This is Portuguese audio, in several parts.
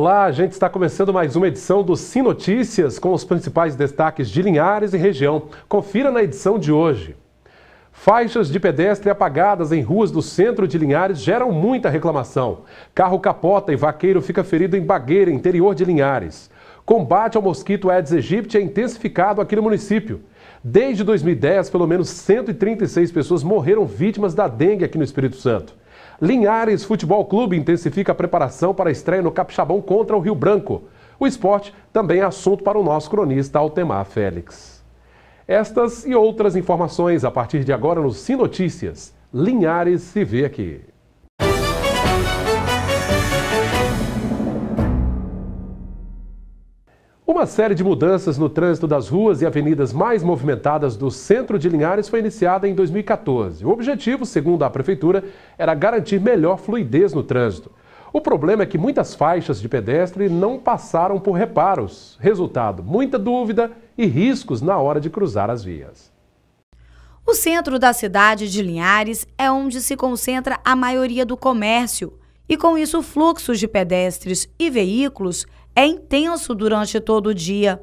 Olá, a gente está começando mais uma edição do Sim Notícias com os principais destaques de Linhares e região. Confira na edição de hoje. Faixas de pedestre apagadas em ruas do centro de Linhares geram muita reclamação. Carro capota e vaqueiro fica ferido em Bagueira, interior de Linhares. Combate ao mosquito Aedes aegypti é intensificado aqui no município. Desde 2010, pelo menos 136 pessoas morreram vítimas da dengue aqui no Espírito Santo. Linhares Futebol Clube intensifica a preparação para a estreia no Capixabão contra o Rio Branco. O esporte também é assunto para o nosso cronista Altemar Félix. Estas e outras informações a partir de agora no Sim Notícias. Linhares se vê aqui. Uma série de mudanças no trânsito das ruas e avenidas mais movimentadas do centro de Linhares foi iniciada em 2014. O objetivo, segundo a prefeitura, era garantir melhor fluidez no trânsito. O problema é que muitas faixas de pedestre não passaram por reparos. Resultado: muita dúvida e riscos na hora de cruzar as vias. O centro da cidade de Linhares é onde se concentra a maioria do comércio. E com isso, fluxos de pedestres e veículos é intenso durante todo o dia.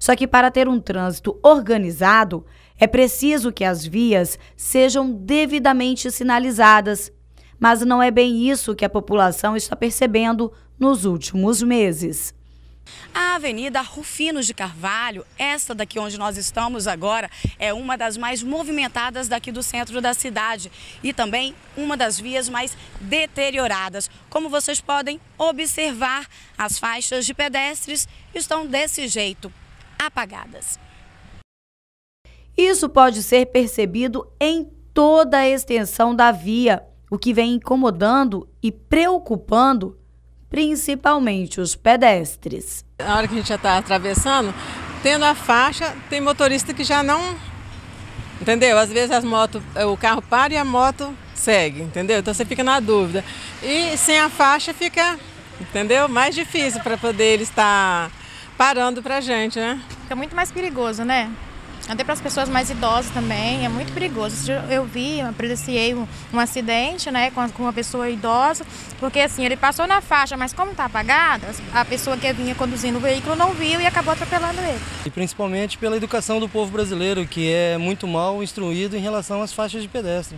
Só que para ter um trânsito organizado, é preciso que as vias sejam devidamente sinalizadas. Mas não é bem isso que a população está percebendo nos últimos meses. A Avenida Rufinos de Carvalho, esta daqui onde nós estamos agora, é uma das mais movimentadas daqui do centro da cidade e também uma das vias mais deterioradas. Como vocês podem observar, as faixas de pedestres estão desse jeito, apagadas. Isso pode ser percebido em toda a extensão da via, o que vem incomodando e preocupando principalmente os pedestres. Na hora que a gente já está atravessando, tendo a faixa, tem motorista que já não. Entendeu? Às vezes as motos, o carro para e a moto segue, entendeu? Então você fica na dúvida. E sem a faixa fica, entendeu? Mais difícil para poder ele estar tá parando para gente, né? Fica muito mais perigoso, né? até para as pessoas mais idosas também, é muito perigoso. Eu vi, eu presenciei um, um, acidente né, com, com, uma pessoa idosa, porque assim, ele passou na faixa, mas como está apagada, a pessoa que vinha conduzindo o veículo não viu e acabou atropelando ele. E principalmente pela educação do povo brasileiro, que é muito mal instruído em relação às faixas de pedestre.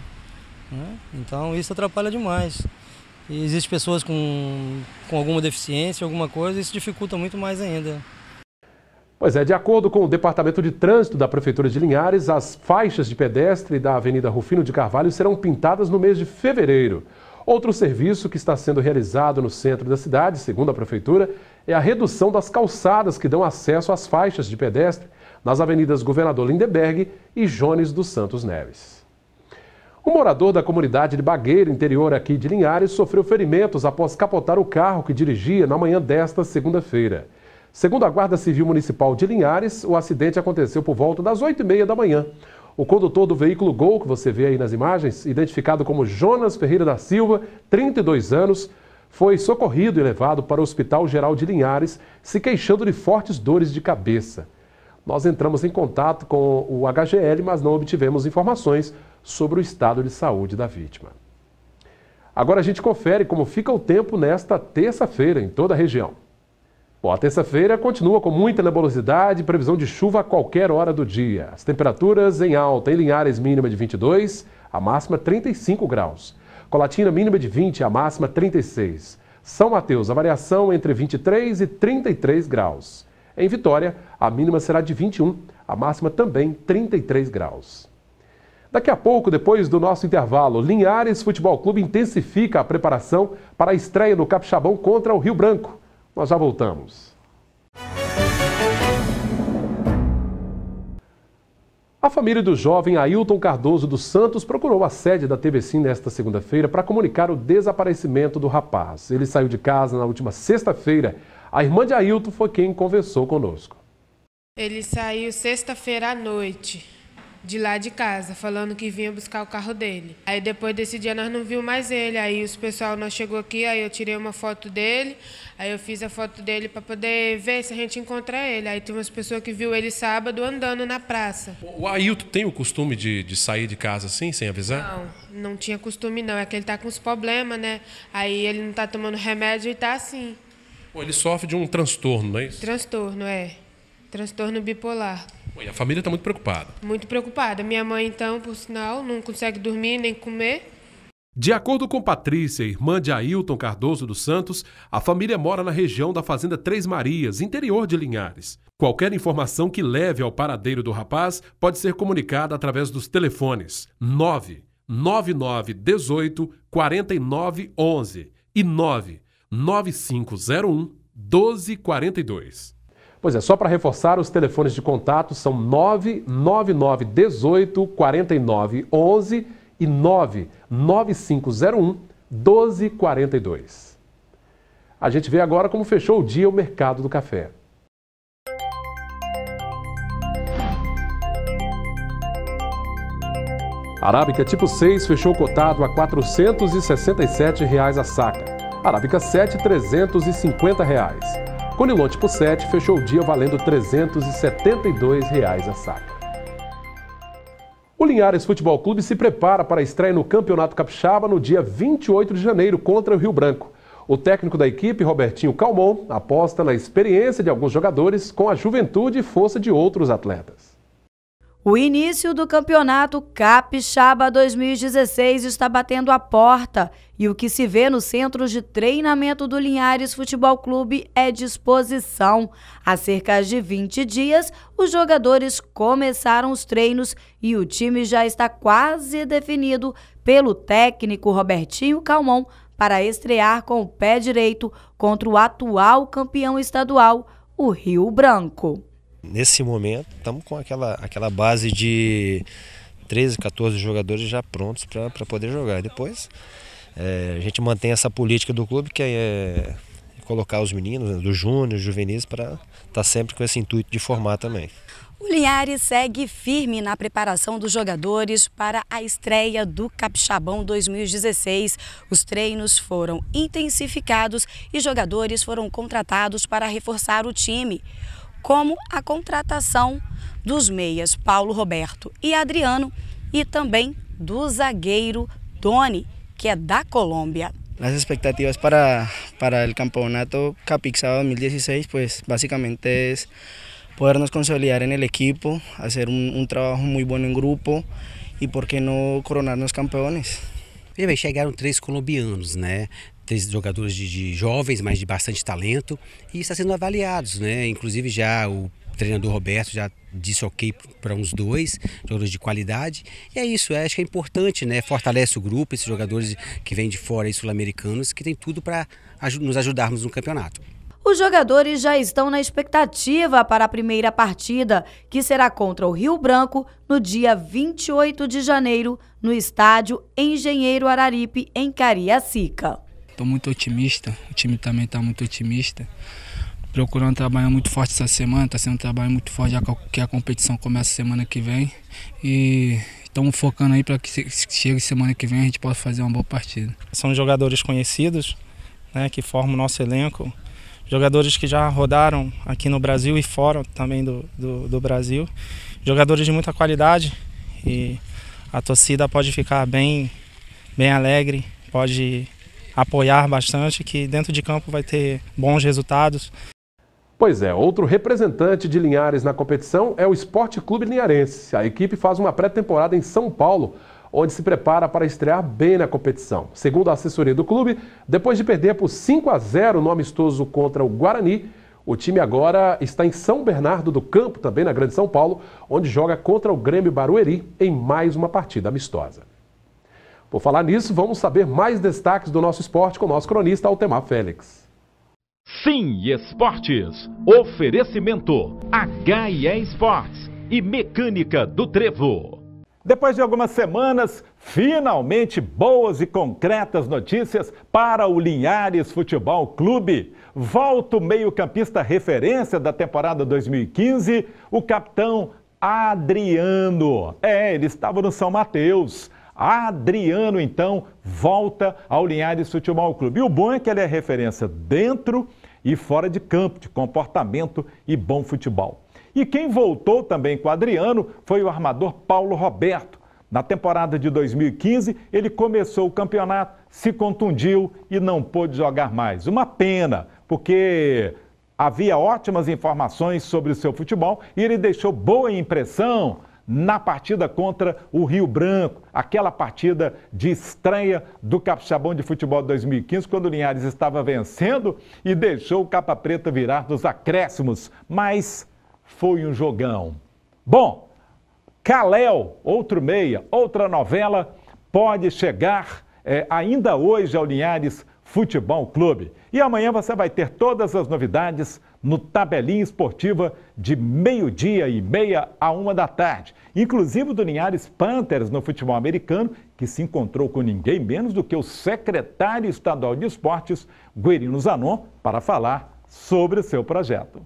Né? Então isso atrapalha demais. existem pessoas com, com alguma deficiência, alguma coisa, isso dificulta muito mais ainda. Pois é, de acordo com o Departamento de Trânsito da Prefeitura de Linhares, as faixas de pedestre da Avenida Rufino de Carvalho serão pintadas no mês de fevereiro. Outro serviço que está sendo realizado no centro da cidade, segundo a Prefeitura, é a redução das calçadas que dão acesso às faixas de pedestre nas avenidas Governador Lindeberg e Jones dos Santos Neves. Um morador da comunidade de Bagueira, interior aqui de Linhares, sofreu ferimentos após capotar o carro que dirigia na manhã desta segunda-feira. Segundo a Guarda Civil Municipal de Linhares, o acidente aconteceu por volta das 8h30 da manhã. O condutor do veículo Gol, que você vê aí nas imagens, identificado como Jonas Ferreira da Silva, 32 anos, foi socorrido e levado para o Hospital Geral de Linhares, se queixando de fortes dores de cabeça. Nós entramos em contato com o HGL, mas não obtivemos informações sobre o estado de saúde da vítima. Agora a gente confere como fica o tempo nesta terça-feira em toda a região. Bom, a terça-feira continua com muita nebulosidade e previsão de chuva a qualquer hora do dia. As temperaturas em alta em Linhares mínima de 22, a máxima 35 é graus. Colatina mínima de 20, a máxima 36. É São Mateus, a variação entre 23 e 33 graus. Em Vitória, a mínima será de 21, a máxima também 33 graus. Daqui a pouco, depois do nosso intervalo, Linhares Futebol Clube intensifica a preparação para a estreia no Capixabão contra o Rio Branco. Nós já voltamos. A família do jovem Ailton Cardoso dos Santos procurou a sede da TVCIM nesta segunda-feira para comunicar o desaparecimento do rapaz. Ele saiu de casa na última sexta-feira. A irmã de Ailton foi quem conversou conosco. Ele saiu sexta-feira à noite de lá de casa, falando que vinha buscar o carro dele. Aí depois desse dia nós não viu mais ele. Aí os pessoal nós chegou aqui, aí eu tirei uma foto dele, aí eu fiz a foto dele para poder ver se a gente encontra ele. Aí tem umas pessoas que viu ele sábado andando na praça. O Ailton tem o costume de, de sair de casa assim, sem avisar? Não, não tinha costume não. É que ele tá com os problemas, né? Aí ele não tá tomando remédio e tá assim. Pô, ele sofre de um transtorno, não é isso? Transtorno, é. Transtorno bipolar. E a família está muito preocupada. Muito preocupada. Minha mãe, então, por sinal, não consegue dormir nem comer. De acordo com Patrícia, irmã de Ailton Cardoso dos Santos, a família mora na região da Fazenda Três Marias, interior de Linhares. Qualquer informação que leve ao paradeiro do rapaz pode ser comunicada através dos telefones 99918 4911 e 99501 1242. Pois é, só para reforçar, os telefones de contato são 999 18 49 11 e 99501 1242. A gente vê agora como fechou o dia o mercado do café. Arábica tipo 6 fechou cotado a R$ 467 reais a saca. Arábica 7, R$ 350. Reais. Conilon tipo 7 fechou o dia valendo R$ 372 reais a saca. O Linhares Futebol Clube se prepara para a estreia no Campeonato Capixaba no dia 28 de janeiro contra o Rio Branco. O técnico da equipe, Robertinho Calmon, aposta na experiência de alguns jogadores com a juventude e força de outros atletas. O início do campeonato Capixaba 2016 está batendo a porta e o que se vê nos centros de treinamento do Linhares Futebol Clube é disposição. Há cerca de 20 dias, os jogadores começaram os treinos e o time já está quase definido pelo técnico Robertinho Calmon para estrear com o pé direito contra o atual campeão estadual, o Rio Branco. Nesse momento, estamos com aquela, aquela base de 13, 14 jogadores já prontos para poder jogar. Depois, é, a gente mantém essa política do clube, que é, é colocar os meninos, né, do júnior, juvenis, para estar tá sempre com esse intuito de formar também. O Linhares segue firme na preparação dos jogadores para a estreia do Capixabão 2016. Os treinos foram intensificados e jogadores foram contratados para reforçar o time como a contratação dos meias Paulo Roberto e Adriano e também do zagueiro Tony, que é da Colômbia. As expectativas para, para o campeonato Capixaba 2016, pues basicamente, é podernos consolidar en el equipo, hacer un, un trabajo muy bueno en grupo y por qué no coronarnos campeones. E chegaram três colombianos, né? três jogadores de, de jovens, mas de bastante talento, e está sendo avaliados, né? Inclusive já o treinador Roberto já disse ok para uns dois jogadores de qualidade. E é isso, é, acho que é importante, né? Fortalece o grupo, esses jogadores que vêm de fora, sul-americanos, que tem tudo para nos ajudarmos no campeonato. Os jogadores já estão na expectativa para a primeira partida, que será contra o Rio Branco no dia 28 de janeiro, no estádio Engenheiro Araripe, em Cariacica. Estou muito otimista, o time também está muito otimista. Procurando trabalhar muito forte essa semana, está sendo um trabalho muito forte, já que a competição começa semana que vem. E estamos focando aí para que chegue semana que vem a gente possa fazer uma boa partida. São jogadores conhecidos, né, que formam o nosso elenco. Jogadores que já rodaram aqui no Brasil e fora também do, do, do Brasil. Jogadores de muita qualidade e a torcida pode ficar bem, bem alegre, pode apoiar bastante, que dentro de campo vai ter bons resultados. Pois é, outro representante de Linhares na competição é o Esporte Clube Linharense. A equipe faz uma pré-temporada em São Paulo, onde se prepara para estrear bem na competição. Segundo a assessoria do clube, depois de perder por 5 a 0 no amistoso contra o Guarani, o time agora está em São Bernardo do Campo, também na Grande São Paulo, onde joga contra o Grêmio Barueri em mais uma partida amistosa. Por falar nisso, vamos saber mais destaques do nosso esporte com o nosso cronista Altemar Félix. Sim, esportes. Oferecimento HIE Esportes e Mecânica do Trevo. Depois de algumas semanas, finalmente boas e concretas notícias para o Linhares Futebol Clube. Volta o meio-campista referência da temporada 2015, o capitão Adriano. É, ele estava no São Mateus. Adriano, então, volta ao Linhares Futebol Clube. E o bom é que ele é referência dentro e fora de campo, de comportamento e bom futebol. E quem voltou também com Adriano foi o armador Paulo Roberto. Na temporada de 2015, ele começou o campeonato, se contundiu e não pôde jogar mais. Uma pena, porque havia ótimas informações sobre o seu futebol e ele deixou boa impressão na partida contra o Rio Branco, aquela partida de estreia do Capixabão de Futebol 2015, quando o Linhares estava vencendo e deixou o Capa Preta virar nos acréscimos, mas foi um jogão. Bom, Caléu, outro meia, outra novela, pode chegar é, ainda hoje ao Linhares Futebol Clube. E amanhã você vai ter todas as novidades no Tabelinha Esportiva de meio-dia e meia a uma da tarde. Inclusive do Linhares Panthers no futebol americano, que se encontrou com ninguém menos do que o secretário estadual de esportes, Guerino Zanon, para falar sobre o seu projeto.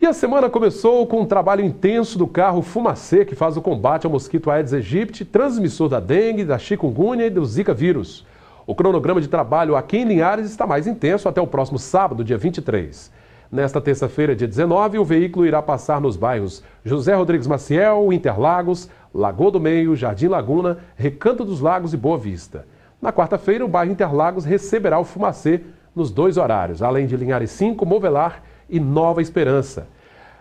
E a semana começou com um trabalho intenso do carro Fumacê, que faz o combate ao mosquito Aedes aegypti, transmissor da dengue, da chikungunya e do zika vírus. O cronograma de trabalho aqui em Linhares está mais intenso até o próximo sábado, dia 23. Nesta terça-feira, dia 19, o veículo irá passar nos bairros José Rodrigues Maciel, Interlagos, Lagoa do Meio, Jardim Laguna, Recanto dos Lagos e Boa Vista. Na quarta-feira, o bairro Interlagos receberá o Fumacê nos dois horários, além de Linhares 5, Movelar e Nova Esperança.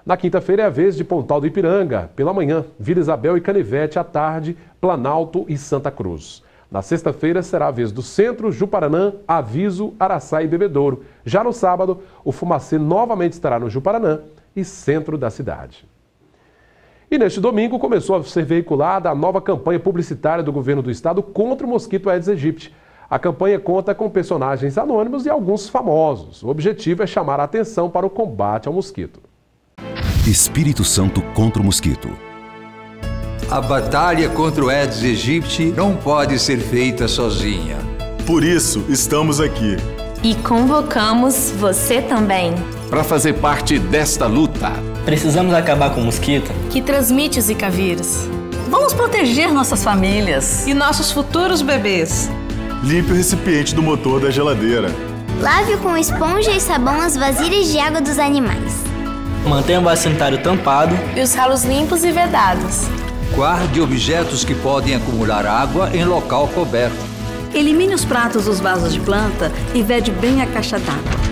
Na quinta-feira é a vez de Pontal do Ipiranga, pela manhã, Vila Isabel e Canivete à tarde, Planalto e Santa Cruz. Na sexta-feira será a vez do Centro, Juparanã, Aviso, Araçá e Bebedouro. Já no sábado, o Fumacê novamente estará no Juparanã e centro da cidade. E neste domingo começou a ser veiculada a nova campanha publicitária do governo do estado contra o mosquito Aedes aegypti. A campanha conta com personagens anônimos e alguns famosos. O objetivo é chamar a atenção para o combate ao mosquito. Espírito Santo contra o mosquito. A batalha contra o Aedes aegypti não pode ser feita sozinha. Por isso, estamos aqui. E convocamos você também. Para fazer parte desta luta. Precisamos acabar com o mosquito que transmite o Zika vírus. Vamos proteger nossas famílias e nossos futuros bebês. Limpe o recipiente do motor da geladeira. Lave com esponja e sabão as vasilhas de água dos animais. Mantenha o bacinetário tampado e os ralos limpos e vedados. Guarde objetos que podem acumular água em local coberto. Elimine os pratos dos vasos de planta e vede bem a caixa d'água.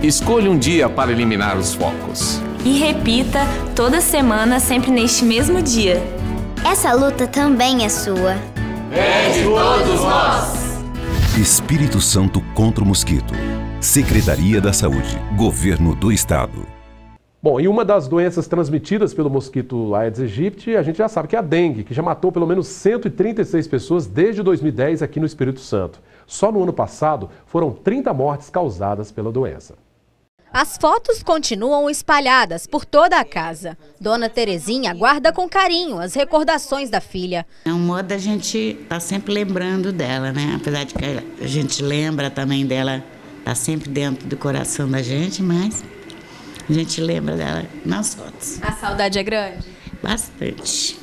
Escolha um dia para eliminar os focos. E repita toda semana, sempre neste mesmo dia. Essa luta também é sua. É de todos nós. Espírito Santo contra o mosquito. Secretaria da Saúde, Governo do Estado. Bom, e uma das doenças transmitidas pelo mosquito Aedes aegypti, a gente já sabe que é a dengue, que já matou pelo menos 136 pessoas desde 2010 aqui no Espírito Santo. Só no ano passado foram 30 mortes causadas pela doença. As fotos continuam espalhadas por toda a casa. Dona Terezinha guarda com carinho as recordações da filha. É um modo a gente tá sempre lembrando dela, né? Apesar de que a gente lembra também dela, está sempre dentro do coração da gente, mas a gente lembra dela nas fotos. A saudade é grande? Bastante.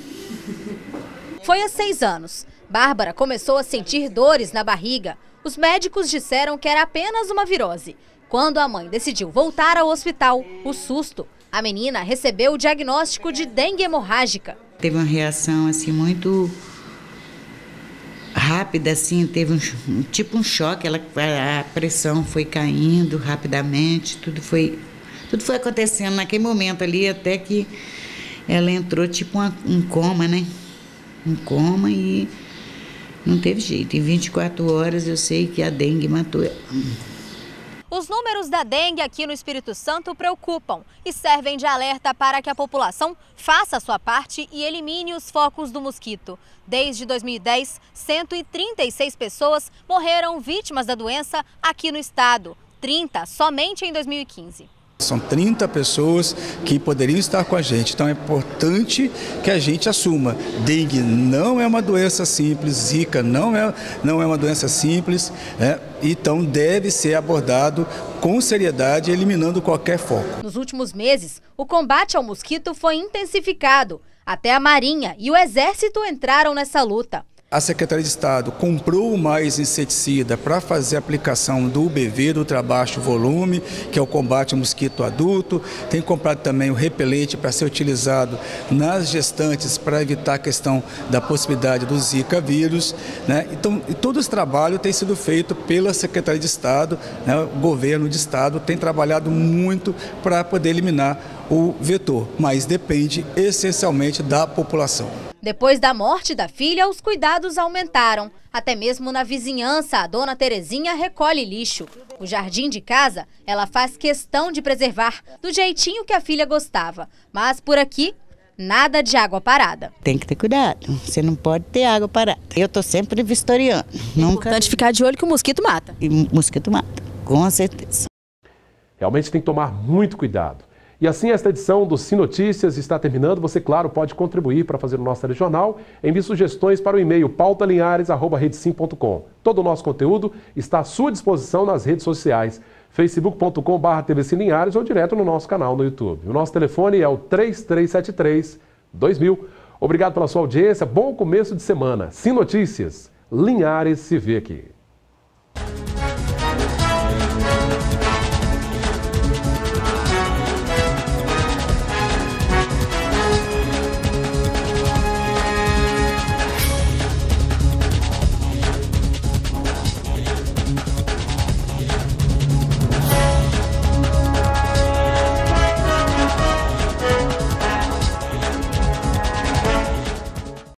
Foi há seis anos. Bárbara começou a sentir dores na barriga. Os médicos disseram que era apenas uma virose. Quando a mãe decidiu voltar ao hospital, o susto. A menina recebeu o diagnóstico de dengue hemorrágica. Teve uma reação assim muito rápida, assim, teve um, tipo um choque, ela, a pressão foi caindo rapidamente, tudo foi tudo foi acontecendo naquele momento ali, até que ela entrou tipo uma, um coma, né? Um coma e não teve jeito. Em 24 horas eu sei que a dengue matou ela. Os números da dengue aqui no Espírito Santo preocupam e servem de alerta para que a população faça a sua parte e elimine os focos do mosquito. Desde 2010, 136 pessoas morreram vítimas da doença aqui no estado, 30 somente em 2015. São 30 pessoas que poderiam estar com a gente, então é importante que a gente assuma. Dengue não é uma doença simples, Zika não é, não é uma doença simples, né? então deve ser abordado com seriedade, eliminando qualquer foco. Nos últimos meses, o combate ao mosquito foi intensificado. Até a Marinha e o Exército entraram nessa luta a Secretaria de Estado comprou mais inseticida para fazer a aplicação do UBV, do trabalho volume, que é o combate ao mosquito adulto. Tem comprado também o repelente para ser utilizado nas gestantes para evitar a questão da possibilidade do Zika vírus. Né? Então, todo esse trabalho tem sido feito pela Secretaria de Estado, né? o governo de Estado tem trabalhado muito para poder eliminar o vetor, mas depende essencialmente da população. Depois da morte da filha, os cuidados aumentaram. Até mesmo na vizinhança, a dona Terezinha recolhe lixo. O jardim de casa, ela faz questão de preservar do jeitinho que a filha gostava. Mas por aqui, nada de água parada. Tem que ter cuidado, você não pode ter água parada. Eu estou sempre vistoriando. É importante ficar de olho que o mosquito mata. E mosquito mata, com certeza. Realmente tem que tomar muito cuidado. E assim esta edição do Sim Notícias está terminando. Você, claro, pode contribuir para fazer o nosso telejornal. Envie sugestões para o e-mail pautalinhares.redesim.com. Todo o nosso conteúdo está à sua disposição nas redes sociais facebook.com.br tvclinhares ou direto no nosso canal no YouTube. O nosso telefone é o 3373 2000. Obrigado pela sua audiência, bom começo de semana. Sim Notícias, Linhares se vê aqui.